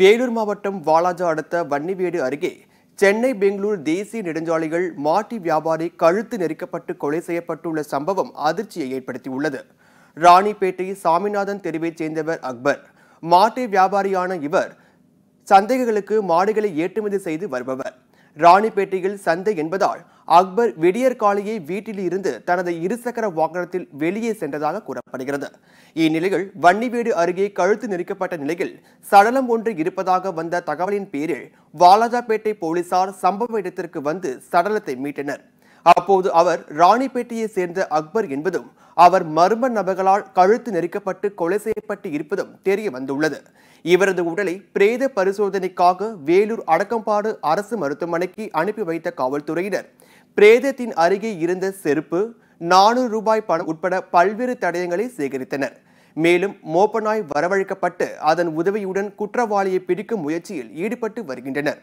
வேலூர் மாவட்டம் வாலாஜா அடுத்த வன்னிவேடு அருகே சென்னை பெங்களூர் தேசிய நெடுஞ்சாலைகள் மாட்டி வியாபாரி கழுத்து நெரிக்கப்பட்டு கொலை செய்யப்பட்டுள்ள சம்பவம் அதிர்ச்சியை ஏற்படுத்தியுள்ளது ராணிப்பேட்டை சாமிநாதன் தெருவைச் சேர்ந்தவர் அக்பர் மாட்டு வியாபாரியான இவர் சந்தேகங்களுக்கு மாடுகளை ஏற்றுமதி செய்து வருபவர் ராணிப்பேட்டையில் சந்தை என்பதால் அக்பர் விடியற்காலையே வீட்டில் இருந்து தனது இருசக்கர வாகனத்தில் வெளியே சென்றதாக கூறப்படுகிறது இந்நிலையில் வன்னிவேடு அருகே கழுத்து நெரிக்கப்பட்ட நிலையில் சடலம் ஒன்று இருப்பதாக வந்த தகவலின் பேரில் வாலாஜாபேட்டை போலீசார் சம்பவ இடத்திற்கு வந்து சடலத்தை மீட்டனர் அப்போது அவர் ராணிப்பேட்டையை சேர்ந்த அக்பர் என்பதும் அவர் மர்ம நபர்களால் கழுத்து நெரிக்கப்பட்டு கொலை செய்யப்பட்டு இருப்பதும் தெரிய வந்துள்ளது இவரது உடலை பிரேத பரிசோதனைக்காக வேலூர் அடக்கம்பாடு அரசு மருத்துவமனைக்கு அனுப்பி வைத்த காவல்துறையினர் பிரேதத்தின் அருகே இருந்த செருப்பு நானூறு ரூபாய் பணம் உட்பட பல்வேறு தடயங்களை சேகரித்தனர் மேலும் மோப்பநாய் வரவழைக்கப்பட்டு அதன் உதவியுடன் குற்றவாளியை பிடிக்கும் முயற்சியில் ஈடுபட்டு வருகின்றனர்